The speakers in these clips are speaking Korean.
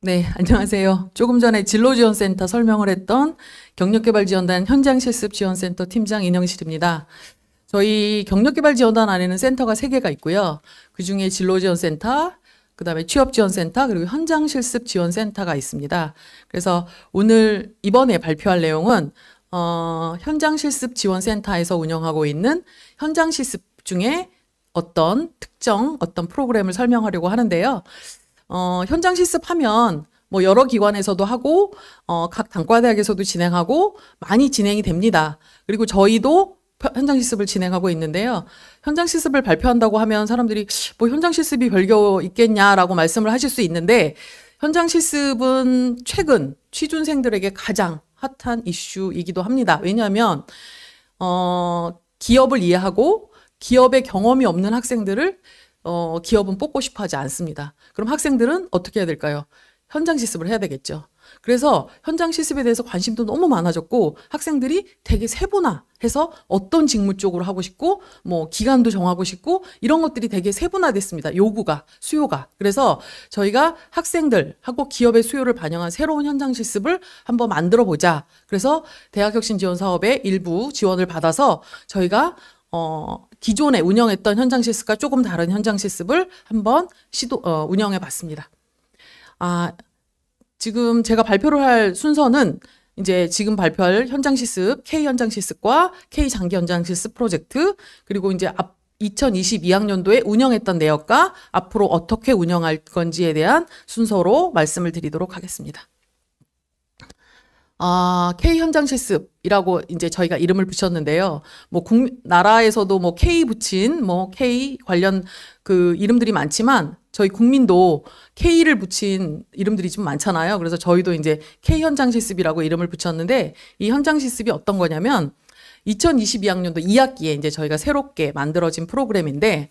네, 안녕하세요. 조금 전에 진로지원센터 설명을 했던 경력개발지원단 현장실습지원센터 팀장 인영실입니다. 저희 경력개발지원단 안에는 센터가 세개가 있고요. 그중에 진로지원센터, 그 다음에 취업지원센터, 그리고 현장실습지원센터가 있습니다. 그래서 오늘 이번에 발표할 내용은 어, 현장실습지원센터에서 운영하고 있는 현장실습 중에 어떤 특정 어떤 프로그램을 설명하려고 하는데요. 어, 현장 실습하면 뭐 여러 기관에서도 하고 어, 각 단과대학에서도 진행하고 많이 진행이 됩니다. 그리고 저희도 현장 실습을 진행하고 있는데요. 현장 실습을 발표한다고 하면 사람들이 뭐 현장 실습이 별거 있겠냐라고 말씀을 하실 수 있는데 현장 실습은 최근 취준생들에게 가장 핫한 이슈이기도 합니다. 왜냐하면 어, 기업을 이해하고 기업의 경험이 없는 학생들을 어, 기업은 뽑고 싶어 하지 않습니다. 그럼 학생들은 어떻게 해야 될까요? 현장 실습을 해야 되겠죠. 그래서 현장 실습에 대해서 관심도 너무 많아졌고 학생들이 되게 세분화해서 어떤 직무 쪽으로 하고 싶고 뭐 기간도 정하고 싶고 이런 것들이 되게 세분화됐습니다. 요구가 수요가 그래서 저희가 학생들하고 기업의 수요를 반영한 새로운 현장 실습을 한번 만들어 보자. 그래서 대학혁신지원 사업의 일부 지원을 받아서 저희가 어, 기존에 운영했던 현장 실습과 조금 다른 현장 실습을 한번 시도, 어, 운영해 봤습니다. 아, 지금 제가 발표를 할 순서는 이제 지금 발표할 현장 실습, K 현장 실습과 K 장기 현장 실습 프로젝트, 그리고 이제 앞 2022학년도에 운영했던 내역과 앞으로 어떻게 운영할 건지에 대한 순서로 말씀을 드리도록 하겠습니다. 아, K 현장 실습이라고 이제 저희가 이름을 붙였는데요. 뭐 국, 나라에서도 뭐 K 붙인 뭐 K 관련 그 이름들이 많지만 저희 국민도 K를 붙인 이름들이 좀 많잖아요. 그래서 저희도 이제 K 현장 실습이라고 이름을 붙였는데 이 현장 실습이 어떤 거냐면 2022학년도 2학기에 이제 저희가 새롭게 만들어진 프로그램인데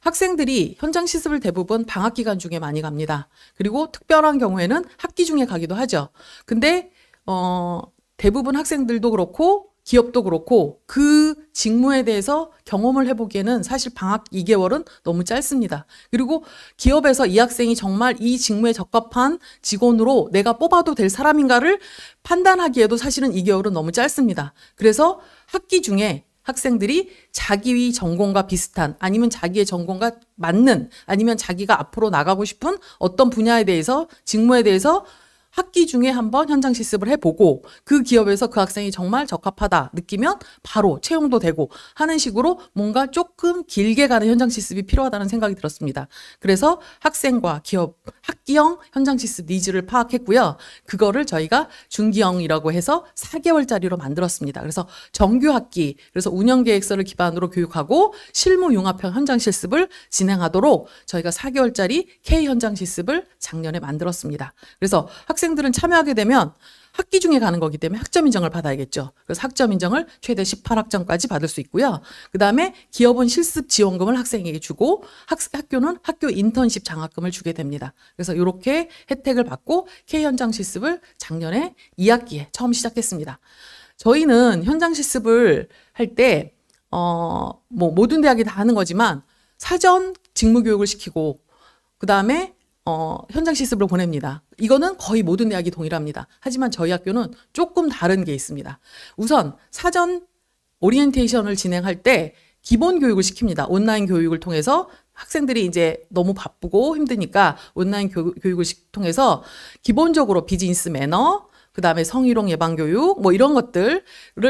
학생들이 현장 실습을 대부분 방학 기간 중에 많이 갑니다. 그리고 특별한 경우에는 학기 중에 가기도 하죠. 근데 어, 대부분 학생들도 그렇고 기업도 그렇고 그 직무에 대해서 경험을 해보기에는 사실 방학 2개월은 너무 짧습니다. 그리고 기업에서 이 학생이 정말 이 직무에 적합한 직원으로 내가 뽑아도 될 사람인가를 판단하기에도 사실은 2개월은 너무 짧습니다. 그래서 학기 중에 학생들이 자기의 전공과 비슷한 아니면 자기의 전공과 맞는 아니면 자기가 앞으로 나가고 싶은 어떤 분야에 대해서 직무에 대해서 학기 중에 한번 현장 실습을 해보고 그 기업에서 그 학생이 정말 적합하다 느끼면 바로 채용도 되고 하는 식으로 뭔가 조금 길게 가는 현장 실습이 필요하다는 생각이 들었습니다. 그래서 학생과 기업 학기형 현장 실습 니즈를 파악했고요. 그거를 저희가 중기형이라고 해서 4개월짜리로 만들었습니다. 그래서 정규 학기 그래서 운영 계획서를 기반으로 교육하고 실무 융합형 현장 실습을 진행하도록 저희가 4개월짜리 K 현장 실습을 작년에 만들었습니다. 그래서 학생 학생들은 참여하게 되면 학기 중에 가는 거기 때문에 학점 인정을 받아야겠죠. 그래서 학점 인정을 최대 18학점까지 받을 수 있고요. 그다음에 기업은 실습 지원금을 학생에게 주고 학, 학교는 학교 인턴십 장학금을 주게 됩니다. 그래서 이렇게 혜택을 받고 K 현장 실습을 작년에 2학기에 처음 시작했습니다. 저희는 현장 실습을 할때어뭐 모든 대학이 다 하는 거지만 사전 직무 교육을 시키고 그다음에 어, 현장 실습으로 보냅니다. 이거는 거의 모든 대학이 동일합니다. 하지만 저희 학교는 조금 다른 게 있습니다. 우선 사전 오리엔테이션을 진행할 때 기본 교육을 시킵니다. 온라인 교육을 통해서 학생들이 이제 너무 바쁘고 힘드니까 온라인 교, 육을 통해서 기본적으로 비즈니스 매너, 그 다음에 성희롱 예방교육, 뭐 이런 것들을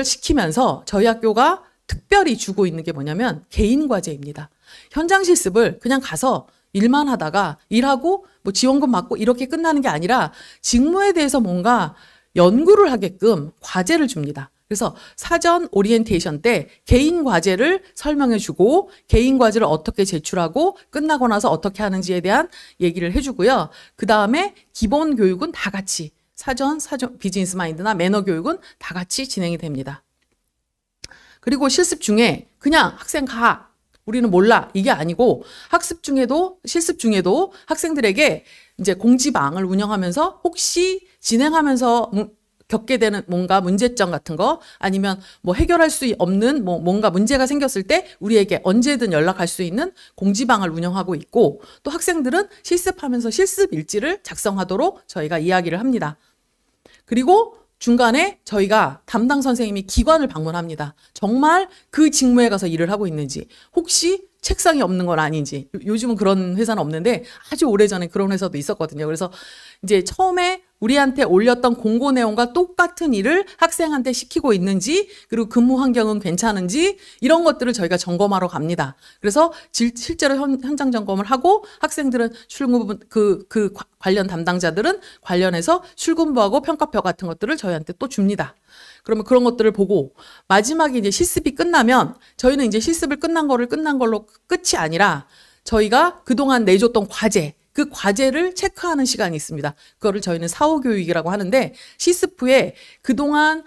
시키면서 저희 학교가 특별히 주고 있는 게 뭐냐면 개인 과제입니다. 현장 실습을 그냥 가서 일만 하다가 일하고 뭐 지원금 받고 이렇게 끝나는 게 아니라 직무에 대해서 뭔가 연구를 하게끔 과제를 줍니다. 그래서 사전 오리엔테이션 때 개인 과제를 설명해 주고 개인 과제를 어떻게 제출하고 끝나고 나서 어떻게 하는지에 대한 얘기를 해 주고요. 그다음에 기본 교육은 다 같이 사전 사전 비즈니스 마인드나 매너 교육은 다 같이 진행이 됩니다. 그리고 실습 중에 그냥 학생 가 우리는 몰라. 이게 아니고 학습 중에도 실습 중에도 학생들에게 이제 공지방을 운영하면서 혹시 진행하면서 음, 겪게 되는 뭔가 문제점 같은 거 아니면 뭐 해결할 수 없는 뭐 뭔가 문제가 생겼을 때 우리에게 언제든 연락할 수 있는 공지방을 운영하고 있고 또 학생들은 실습하면서 실습 일지를 작성하도록 저희가 이야기를 합니다. 그리고 중간에 저희가 담당 선생님이 기관을 방문합니다. 정말 그 직무에 가서 일을 하고 있는지 혹시 책상이 없는 건 아닌지 요즘은 그런 회사는 없는데 아주 오래전에 그런 회사도 있었거든요. 그래서 이제 처음에 우리한테 올렸던 공고 내용과 똑같은 일을 학생한테 시키고 있는지 그리고 근무 환경은 괜찮은지 이런 것들을 저희가 점검하러 갑니다. 그래서 질, 실제로 현, 장 점검을 하고 학생들은 출근부 그, 그 관련 담당자들은 관련해서 출근부하고 평가표 같은 것들을 저희한테 또 줍니다. 그러면 그런 것들을 보고 마지막에 이제 실습이 끝나면 저희는 이제 실습을 끝난 거를 끝난 걸로 끝이 아니라 저희가 그동안 내줬던 과제 그 과제를 체크하는 시간이 있습니다. 그거를 저희는 사후 교육이라고 하는데 시스프에 그동안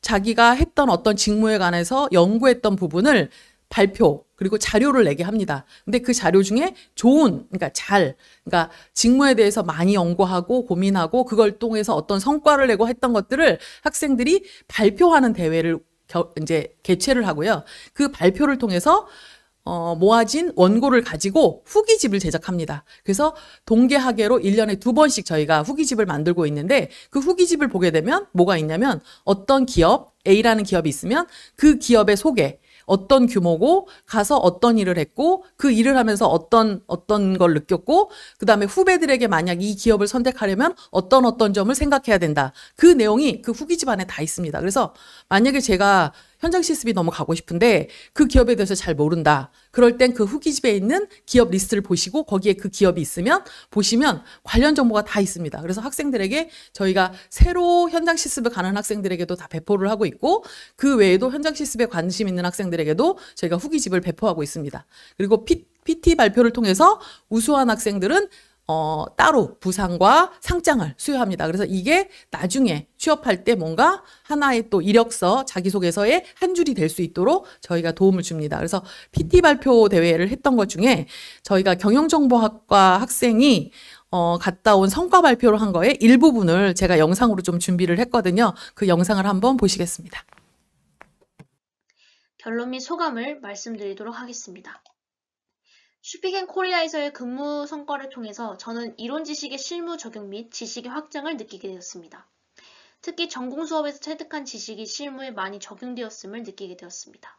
자기가 했던 어떤 직무에 관해서 연구했던 부분을 발표 그리고 자료를 내게 합니다. 근데 그 자료 중에 좋은, 그러니까 잘, 그러니까 직무에 대해서 많이 연구하고 고민하고 그걸 통해서 어떤 성과를 내고 했던 것들을 학생들이 발표하는 대회를 겨, 이제 개최를 하고요. 그 발표를 통해서 어, 모아진 원고를 가지고 후기집을 제작합니다. 그래서 동계학예로 1년에 두 번씩 저희가 후기집을 만들고 있는데 그 후기집을 보게 되면 뭐가 있냐면 어떤 기업, A라는 기업이 있으면 그 기업의 소개, 어떤 규모고 가서 어떤 일을 했고 그 일을 하면서 어떤 어떤 걸 느꼈고 그다음에 후배들에게 만약 이 기업을 선택하려면 어떤 어떤 점을 생각해야 된다. 그 내용이 그 후기집 안에 다 있습니다. 그래서 만약에 제가 현장 실습이 너무 가고 싶은데 그 기업에 대해서 잘 모른다. 그럴 땐 그 후기집에 있는 기업 리스트를 보시고 거기에 그 기업이 있으면 보시면 관련 정보가 다 있습니다. 그래서 학생들에게 저희가 새로 현장 실습을 가는 학생들에게도 다 배포를 하고 있고 그 외에도 현장 실습에 관심 있는 학생들에게도 저희가 후기집을 배포하고 있습니다. 그리고 피, PT 발표를 통해서 우수한 학생들은 어, 따로 부상과 상장을 수여합니다. 그래서 이게 나중에 취업할 때 뭔가 하나의 또 이력서 자기소개서의 한 줄이 될 수 있도록 저희가 도움을 줍니다. 그래서 PT 발표 대회를 했던 것 중에 저희가 경영정보학과 학생이 어, 갔다 온 성과 발표를 한 거에 일부분을 제가 영상으로 좀 준비를 했거든요. 그 영상을 한번 보시겠습니다. 결론 및 소감을 말씀드리도록 하겠습니다. 슈피겐 코리아에서의 근무 성과를 통해서 저는 이론 지식의 실무 적용 및 지식의 확장을 느끼게 되었습니다. 특히 전공 수업에서 체득한 지식이 실무에 많이 적용되었음을 느끼게 되었습니다.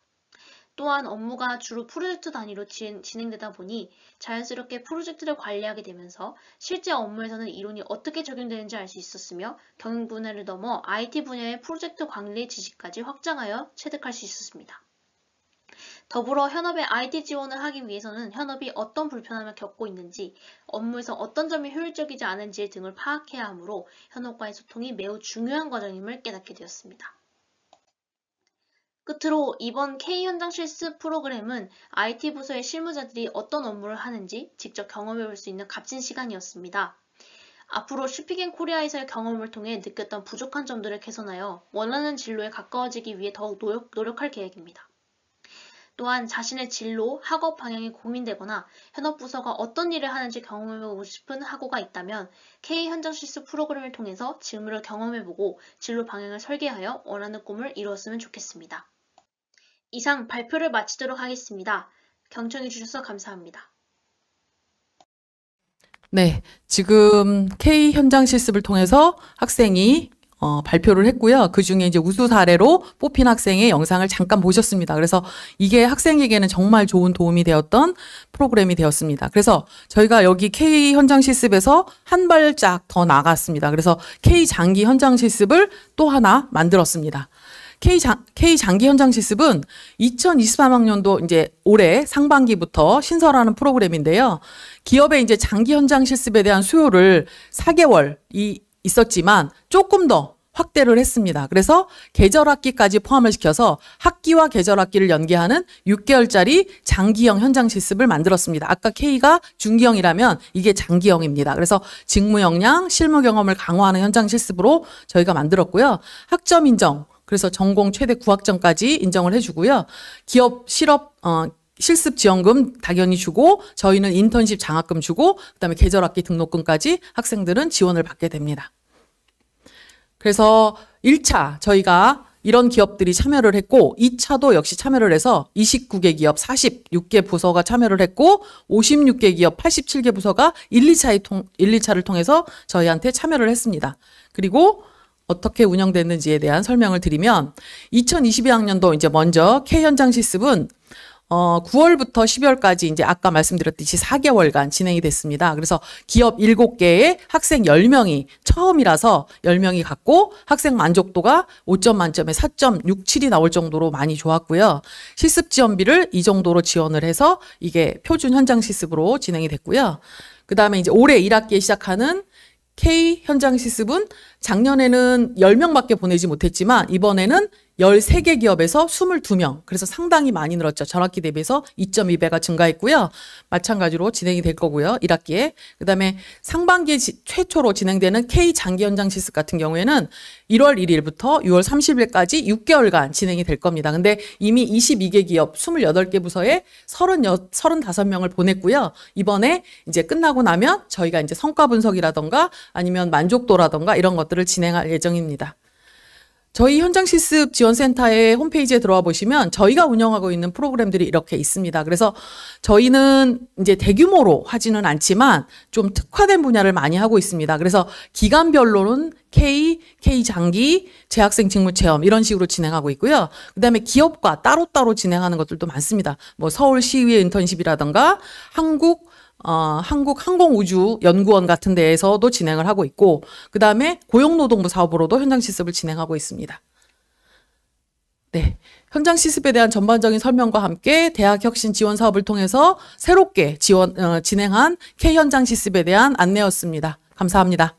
또한 업무가 주로 프로젝트 단위로 진행되다 보니 자연스럽게 프로젝트를 관리하게 되면서 실제 업무에서는 이론이 어떻게 적용되는지 알 수 있었으며 경영 분야를 넘어 IT 분야의 프로젝트 관리 지식까지 확장하여 체득할 수 있었습니다. 더불어 현업에 IT 지원을 하기 위해서는 현업이 어떤 불편함을 겪고 있는지, 업무에서 어떤 점이 효율적이지 않은지 등을 파악해야 하므로 현업과의 소통이 매우 중요한 과정임을 깨닫게 되었습니다. 끝으로 이번 K현장 실습 프로그램은 IT 부서의 실무자들이 어떤 업무를 하는지 직접 경험해 볼 수 있는 값진 시간이었습니다. 앞으로 슈피겐 코리아에서의 경험을 통해 느꼈던 부족한 점들을 개선하여 원하는 진로에 가까워지기 위해 더욱 노력, 노력할 계획입니다. 또한 자신의 진로, 학업 방향이 고민되거나 현업부서가 어떤 일을 하는지 경험해보고 싶은 학우가 있다면 K현장실습 프로그램을 통해서 직무를 경험해보고 진로 방향을 설계하여 원하는 꿈을 이루었으면 좋겠습니다. 이상 발표를 마치도록 하겠습니다. 경청해 주셔서 감사합니다. 네, 지금 K 현장 실습을 통해서 학생이 어, 발표를 했고요. 그 중에 이제 우수 사례로 뽑힌 학생의 영상을 잠깐 보셨습니다. 그래서 이게 학생에게는 정말 좋은 도움이 되었던 프로그램이 되었습니다. 그래서 저희가 여기 K 현장 실습에서 한 발짝 더 나갔습니다. 그래서 K 장기 현장 실습을 또 하나 만들었습니다. K, 장, K 장기 현장 실습은 2023학년도 이제 올해 상반기부터 신설하는 프로그램인데요. 기업의 이제 장기 현장 실습에 대한 수요를 4개월 이 있었지만 조금 더 확대를 했습니다. 그래서 계절학기까지 포함을 시켜서 학기와 계절학기를 연계하는 6개월짜리 장기형 현장 실습을 만들었습니다. 아까 K가 중기형이라면 이게 장기형입니다. 그래서 직무 역량, 실무 경험을 강화하는 현장 실습으로 저희가 만들었고요. 학점 인정, 그래서 전공 최대 9학점까지 인정을 해주고요. 기업 실업, 어, 실습 지원금 당연히 주고 저희는 인턴십 장학금 주고 그다음에 계절 학기 등록금까지 학생들은 지원을 받게 됩니다. 그래서 1차 저희가 이런 기업들이 참여를 했고 2차도 역시 참여를 해서 29개 기업 46개 부서가 참여를 했고 56개 기업 87개 부서가 1, 2차에 통, 1, 2차를 통해서 저희한테 참여를 했습니다. 그리고 어떻게 운영됐는지에 대한 설명을 드리면 2022학년도 이제 먼저 K 현장 실습은 어, 9월부터 12월까지 이제 아까 말씀드렸듯이 4개월간 진행이 됐습니다. 그래서 기업 7개에 학생 10명이 처음이라서 10명이 갔고 학생 만족도가 5점 만점에 4.67이 나올 정도로 많이 좋았고요. 실습 지원비를 이 정도로 지원을 해서 이게 표준 현장 실습으로 진행이 됐고요. 그 다음에 이제 올해 1학기에 시작하는 K 현장 실습은 작년에는 10명밖에 보내지 못했지만 이번에는 13개 기업에서 22명. 그래서 상당히 많이 늘었죠. 전학기 대비해서 2.2배가 증가했고요. 마찬가지로 진행이 될 거고요. 1학기에. 그다음에 상반기 최초로 진행되는 K 장기 연장 실습 같은 경우에는 1월 1일부터 6월 30일까지 6개월간 진행이 될 겁니다. 근데 이미 22개 기업 28개 부서에 30, 35명을 보냈고요. 이번에 이제 끝나고 나면 저희가 이제 성과 분석이라던가 아니면 만족도라던가 이런 것들 것들을 진행할 예정입니다. 저희 현장 실습 지원센터의 홈페이지에 들어와 보시면 저희가 운영하고 있는 프로그램들이 이렇게 있습니다. 그래서 저희는 이제 대규모로 하지는 않지만 좀 특화된 분야를 많이 하고 있습니다. 그래서 기간별로는 K, K 장기, 재학생 직무 체험 이런 식으로 진행하고 있고요. 그다음에 기업과 따로따로 진행하는 것들도 많습니다. 뭐서울시의 인턴십이라든가 한국 어, 한국 항공우주연구원 같은 데에서도 진행을 하고 있고 그 다음에 고용노동부 사업으로도 현장 실습을 진행하고 있습니다. 네. 현장 실습에 대한 전반적인 설명과 함께 대학 혁신 지원 사업을 통해서 새롭게 지원, 어, 진행한 K 현장 실습에 대한 안내였습니다. 감사합니다.